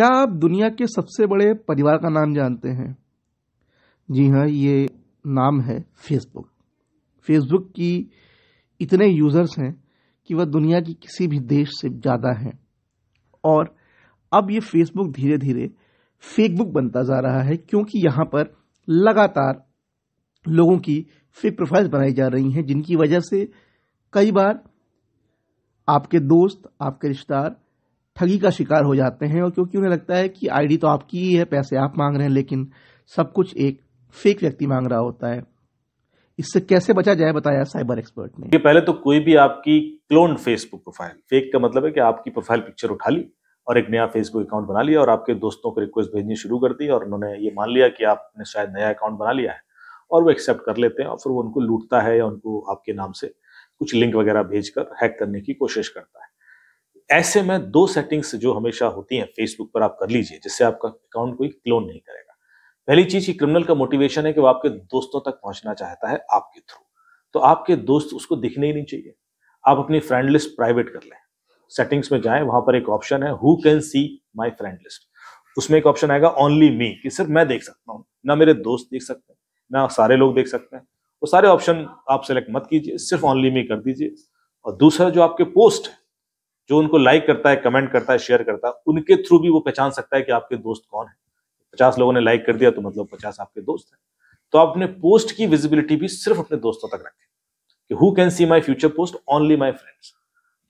क्या आप दुनिया के सबसे बड़े परिवार का नाम जानते हैं जी हाँ ये नाम है फेसबुक फेसबुक की इतने यूज़र्स हैं कि वह दुनिया की किसी भी देश से ज़्यादा हैं और अब ये फेसबुक धीरे धीरे फेकबुक बनता जा रहा है क्योंकि यहाँ पर लगातार लोगों की फेक प्रोफाइल्स बनाई जा रही हैं जिनकी वजह से कई बार आपके दोस्त आपके रिश्तेदार ठगी का शिकार हो जाते हैं और क्योंकि उन्हें लगता है कि आईडी तो आपकी ही है पैसे आप मांग रहे हैं लेकिन सब कुछ एक फेक व्यक्ति मांग रहा होता है इससे कैसे बचा जाए बताया साइबर एक्सपर्ट ने ये पहले तो कोई भी आपकी क्लोन फेसबुक प्रोफाइल फेक का मतलब है कि आपकी प्रोफाइल पिक्चर उठा ली और एक नया फेसबुक अकाउंट बना लिया और आपके दोस्तों को रिक्वेस्ट भेजनी शुरू कर दी और उन्होंने ये मान लिया कि आपने शायद नया अकाउंट बना लिया है और वो एक्सेप्ट कर लेते हैं और फिर वो उनको लूटता है या उनको आपके नाम से कुछ लिंक वगैरह भेजकर हैक करने की कोशिश करता है ऐसे में दो सेटिंग्स जो हमेशा होती हैं फेसबुक पर आप कर लीजिए जिससे आपका अकाउंट कोई क्लोन नहीं करेगा पहली चीज ही क्रिमिनल का मोटिवेशन है कि वो आपके दोस्तों तक पहुंचना चाहता है आपके थ्रू तो आपके दोस्त उसको दिखने ही नहीं चाहिए आप अपनी फ्रेंड लिस्ट प्राइवेट कर लें सेटिंग्स में जाएं वहां पर एक ऑप्शन है who can see my friend list उसमें एक ऑप्शन आएगा ओनली मी कि सिर्फ मैं देख सकता हूँ ना मेरे दोस्त देख सकते हैं ना सारे लोग देख सकते हैं वो सारे ऑप्शन आप सेलेक्ट मत कीजिए सिर्फ ओनली मी कर दीजिए और दूसरा जो आपके पोस्ट है जो उनको लाइक करता है कमेंट करता है शेयर करता है उनके थ्रू भी वो पहचान सकता है कि आपके दोस्त कौन है पचास लोगों ने लाइक कर दिया तो मतलब पचास आपके दोस्त हैं तो आप अपने पोस्ट की विजिबिलिटी भी सिर्फ अपने दोस्तों तक रखें कि who can see my future post only my friends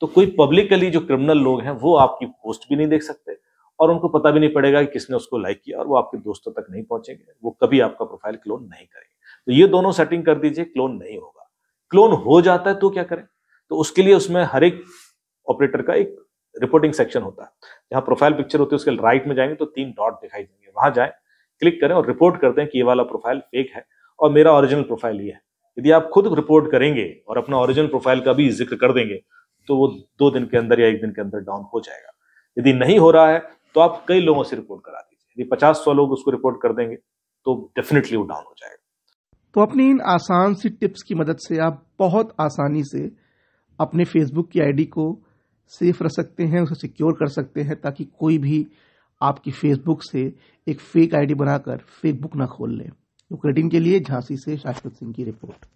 तो कोई पब्लिकली जो क्रिमिनल लोग हैं वो आपकी पोस्ट भी नहीं देख सकते और उनको पता भी नहीं पड़ेगा कि किसने उसको लाइक किया और वो आपके दोस्तों तक नहीं पहुंचेंगे वो कभी आपका प्रोफाइल क्लोन नहीं करेंगे तो ये दोनों सेटिंग कर दीजिए क्लोन नहीं होगा क्लोन हो जाता है तो क्या करें तो उसके लिए उसमें हर एक ऑपरेटर का एक रिपोर्टिंग सेक्शन होता है जहाँ प्रोफाइल पिक्चर होती है उसके राइट में जाएंगे तो तीन डॉट दिखाई देंगे वहां जाए क्लिक करें और रिपोर्ट करते हैं कि ये वाला प्रोफाइल फेक है और मेरा ओरिजिनल प्रोफाइल ये है यदि आप खुद रिपोर्ट करेंगे और अपना ओरिजिनल प्रोफाइल का भी जिक्र कर देंगे तो वो दो दिन के अंदर या एक दिन के अंदर डाउन हो जाएगा यदि नहीं हो रहा है तो आप कई लोगों से रिपोर्ट करा दीजिए यदि पचास सौ लोग उसको रिपोर्ट कर देंगे तो डेफिनेटली वो डाउन हो जाएगा तो अपनी इन आसान सी टिप्स की मदद से आप बहुत आसानी से अपने फेसबुक की आईडी को सेफ रख सकते हैं उसे सिक्योर कर सकते हैं ताकि कोई भी आपकी फेसबुक से एक फेक आईडी बनाकर फेक बुक ना खोल लें तो के लिए झांसी से शाश्वत सिंह की रिपोर्ट